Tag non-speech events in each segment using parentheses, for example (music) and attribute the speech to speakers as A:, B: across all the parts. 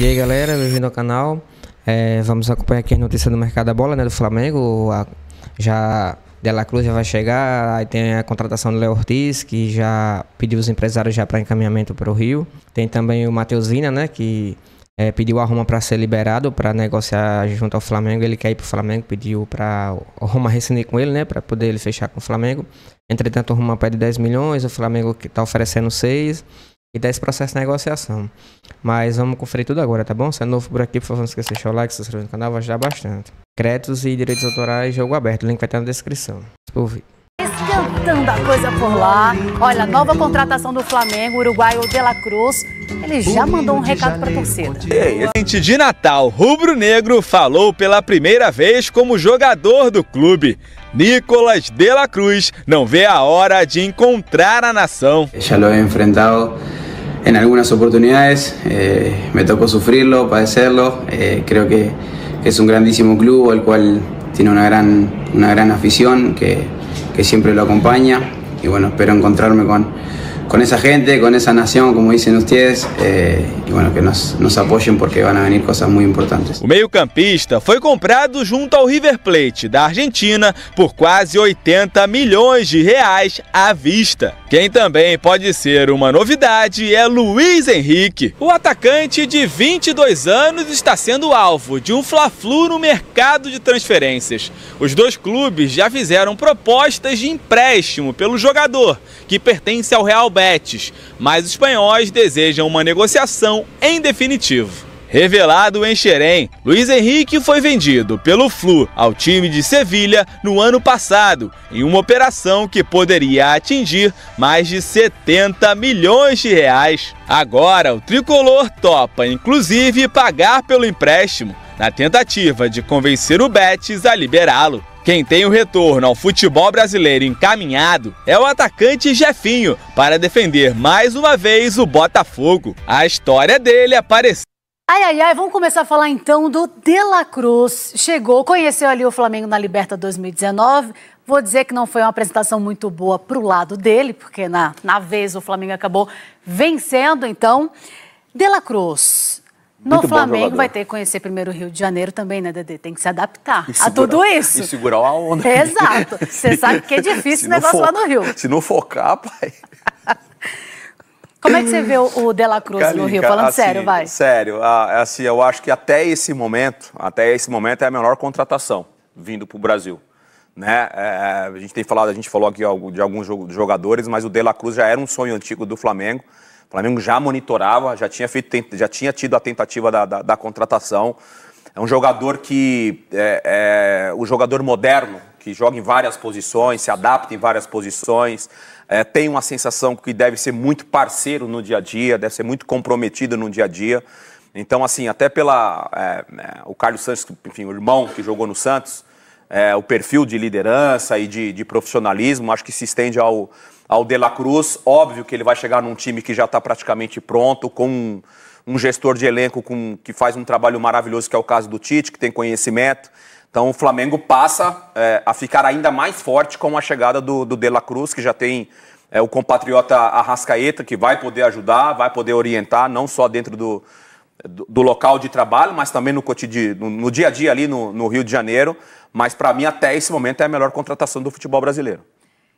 A: E aí galera, bem-vindo ao canal. É, vamos acompanhar aqui as notícias do mercado da bola, né? Do Flamengo. A, já Dela Cruz já vai chegar. Aí tem a contratação do Léo Ortiz, que já pediu os empresários já para encaminhamento para o Rio. Tem também o Matheus Vina, né? Que é, pediu a Roma para ser liberado, para negociar junto ao Flamengo. Ele quer ir para o Flamengo, pediu para o Roma rescindir com ele, né? Para poder ele fechar com o Flamengo. Entretanto, o Roma pede 10 milhões, o Flamengo está oferecendo 6 e desse tá processos de negociação. Mas vamos conferir tudo agora, tá bom? Se é novo por aqui, por favor, não esqueça de deixar o like, se inscrever no canal, vai ajudar bastante. Créditos e direitos autorais, jogo aberto. O link vai estar na descrição. Ouvi.
B: Esquentando a coisa por lá. Olha, nova contratação do Flamengo, o uruguaio De La Cruz. Ele já mandou um recado para a torcida.
C: Gente de Natal, Rubro Negro falou pela primeira vez como jogador do clube. Nicolas De La Cruz não vê a hora de encontrar
A: a nação. Já lo he enfrentado en algunas oportunidades. Eh, me tocó sufrirlo, padecerlo. Eh, creo que, es un grandísimo club, el cual tiene una gran, una gran afición que, siempre lo acompaña. Y bueno, espero encontrarme con, con esa gente, con esa nación, como dicen ustedes, eh, Y bueno, que nos, apoyen porque van a venir cosas muy importantes. O
C: mediocampista campista comprado junto al River Plate de Argentina por quase 80 millones de reais a vista. Quem também pode ser uma novidade é Luiz Henrique. O atacante de 22 anos está sendo alvo de um fla-flu no mercado de transferências. Os dois clubes já fizeram propostas de empréstimo pelo jogador, que pertence ao Real Betis, mas os espanhóis desejam uma negociação em definitivo. Revelado em Xerém, Luiz Henrique foi vendido pelo Flu ao time de Sevilha no ano passado, em uma operação que poderia atingir mais de 70 milhões de reais. Agora, o tricolor topa inclusive pagar pelo empréstimo, na tentativa de convencer o Betis a liberá-lo. Quem tem o retorno ao futebol brasileiro encaminhado é o atacante Jefinho, para defender mais uma vez o Botafogo. A história dele apareceu.
B: Ai, ai, ai, vamos começar a falar então do De La Cruz. Chegou, conheceu ali o Flamengo na Liberta 2019. Vou dizer que não foi uma apresentação muito boa para o lado dele, porque na, na vez o Flamengo acabou vencendo. Então, De La Cruz. No muito Flamengo vai ter que conhecer primeiro o Rio de Janeiro também, né, Dedê? Tem que se adaptar a tudo isso. E
D: segurar a onda. Exato. Você sabe que é (laughs) difícil o negócio lá no Rio. Se não focar, pai.
B: Como é que você vê o, De La Cruz no Rio? Falando assim, sério, vai.
D: Sério, assim, eu acho que até esse momento, até esse momento é a menor contratação vindo para o Brasil. Né? É, é, a gente tem falado, a gente falou aqui de alguns jogadores, mas o De La Cruz já era um sonho antigo do Flamengo. O Flamengo já monitorava, já tinha, feito, já tinha tido a tentativa da, da, da contratação. É um jogador que é, é, o jogador moderno que joga em várias posições, se adapta em várias posições, é, tem uma sensação que deve ser muito parceiro no dia a dia, deve ser muito comprometido no dia a dia. Então, assim, até pela. É, né, o Carlos Santos, enfim, o irmão que jogou no Santos, é, o perfil de liderança e de, de, profissionalismo, acho que se estende ao, ao De La Cruz. Óbvio que ele vai chegar num time que já está praticamente pronto, com um, um gestor de elenco com, que faz um trabalho maravilhoso, que é o caso do Tite, que tem conhecimento. Então o Flamengo passa é, a ficar ainda mais forte com a chegada do, do De La Cruz, que já tem é, o compatriota Arrascaeta, que vai poder ajudar, vai poder orientar, não só dentro do, do, do local de trabalho, mas também no, no, no dia a dia ali no, no Rio de Janeiro. Mas para mim, até esse momento, é a melhor contratação do futebol brasileiro.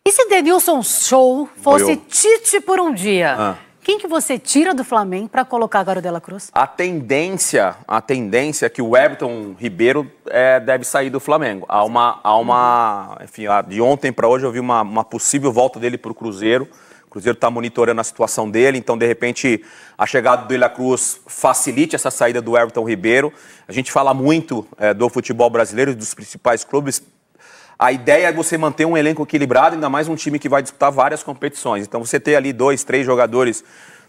B: E se Denilson Show fosse
D: Tite por um dia? Ah
B: quem que você tira do Flamengo para colocar agora o Cruz?
D: A tendência, a tendência é que o Everton Ribeiro é, deve sair do Flamengo. Há uma, há uma enfim, de ontem para hoje eu vi uma, uma possível volta dele para o Cruzeiro. O Cruzeiro está monitorando a situação dele, então, de repente, a chegada do Ilha Cruz facilite essa saída do Everton Ribeiro. A gente fala muito é, do futebol brasileiro, dos principais clubes, a ideia é você manter um elenco equilibrado, ainda mais um time que vai disputar várias competições. Então você ter ali dois, três jogadores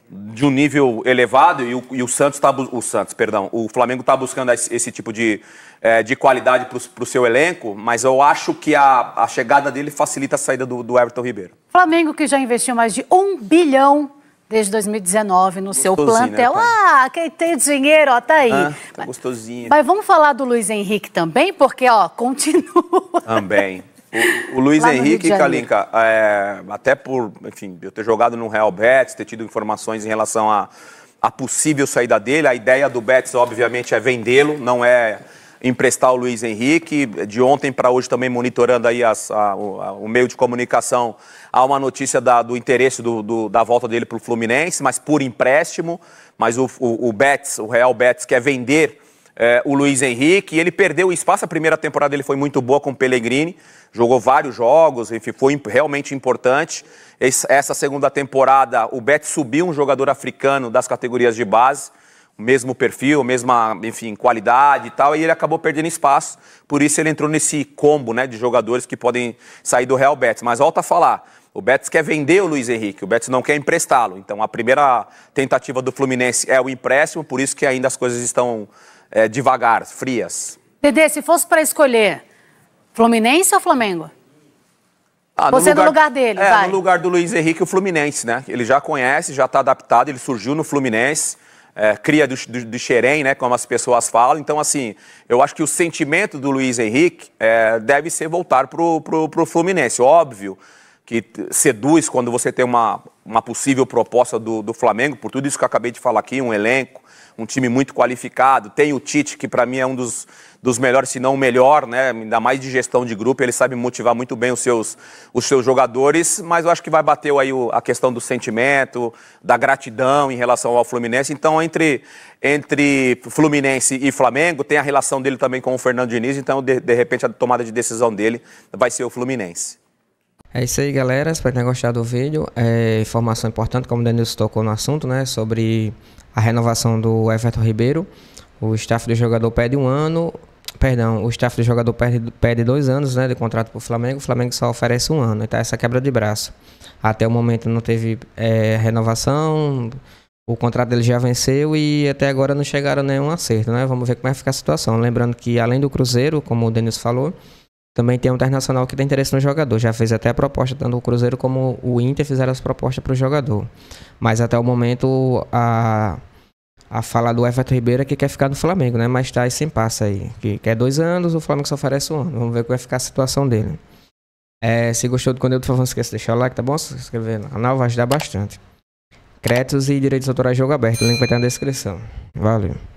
D: de um nível elevado e o, e o Santos está o Santos, perdão, o Flamengo está buscando esse, tipo de, é, de qualidade para o seu elenco, mas eu acho que a, a chegada dele facilita a saída do, do Everton Ribeiro.
B: Flamengo que já investiu mais de um bilhão desde 2019 no seu né, plantel. Né, ah, quem tem dinheiro, ó, tá aí. Ah,
D: tá gostosinho. Mas, mas
B: vamos falar do Luiz Henrique também, porque, ó, continua.
D: Também. (laughs) O, o Luiz Lá Henrique, Kalinka, é, até por, enfim, eu ter jogado no Real Betis, ter tido informações em relação a, a possível saída dele, a ideia do Betis, obviamente, é vendê-lo, não é emprestar o Luiz Henrique. De ontem para hoje também monitorando aí as, a, o, o, meio de comunicação, há uma notícia da, do interesse do, do, da volta dele para o Fluminense, mas por empréstimo. Mas o, o, o Betis, o Real Betis, quer vender é, o Luiz Henrique. ele perdeu o espaço. A primeira temporada ele foi muito boa com o Pellegrini, jogou vários jogos, enfim, foi realmente importante. Essa segunda temporada, o Betis subiu um jogador africano das categorias de base o mesmo perfil, mesma, enfim, qualidade e tal, e ele acabou perdendo espaço. Por isso ele entrou nesse combo, né, de jogadores que podem sair do Real Betis. Mas volta a falar, o Betis quer vender o Luiz Henrique, o Betis não quer emprestá-lo. Então a primeira tentativa do Fluminense é o empréstimo, por isso que ainda as coisas estão é, devagar, frias.
B: Dedê, se fosse para escolher Fluminense ou Flamengo?
D: Ah, no Você é lugar, no lugar dele, é, vai. no lugar do Luiz Henrique, o Fluminense, né? Ele já conhece, já está adaptado, ele surgiu no Fluminense é, cria do, do, do xerém, né, como as pessoas falam. Então, assim, eu acho que o sentimento do Luiz Henrique é, deve ser voltar para o Fluminense. Óbvio que seduz quando você tem uma, uma possível proposta do, do Flamengo, por tudo isso que eu acabei de falar aqui, um elenco, um time muito qualificado, tem o Tite, que para mim é um dos, dos melhores, se não o melhor, né? ainda mais de gestão de grupo, ele sabe motivar muito bem os seus, os seus jogadores, mas eu acho que vai bater aí o, a questão do sentimento, da gratidão em relação ao Fluminense, então entre, entre Fluminense e Flamengo, tem a relação dele também com o Fernando Diniz, então de, de repente a tomada de decisão dele vai ser o Fluminense.
A: É isso aí, galera. Espero que tenham gostado do vídeo. É informação importante, como o Denilson tocou no assunto, né? Sobre a renovação do Everton Ribeiro. O staff do jogador pede um ano. Perdão, o staff do jogador perde, perde dois anos né, de contrato para o Flamengo. O Flamengo só oferece um ano. Então, essa quebra de braço. Até o momento não teve é, renovação. O contrato dele já venceu e até agora não chegaram a nenhum acerto, né? Vamos ver como é que ficar a situação. Lembrando que, além do Cruzeiro, como o Denis falou também tem um internacional que tem interesse no jogador. Já fez até a proposta, tanto o Cruzeiro como o Inter fizeram as propostas para o jogador. Mas até o momento, a, a fala do Everton Ribeiro é que quer ficar no Flamengo, né? Mas tá sem passa aí. Que quer dois anos, o Flamengo só oferece um ano. Vamos ver como vai é ficar a situação dele. É, se gostou do conteúdo, por favor, não esqueça de deixar o like, tá bom? Se inscrever no canal vai ajudar bastante. Créditos e direitos autorais jogo aberto. O link vai estar na descrição. Valeu.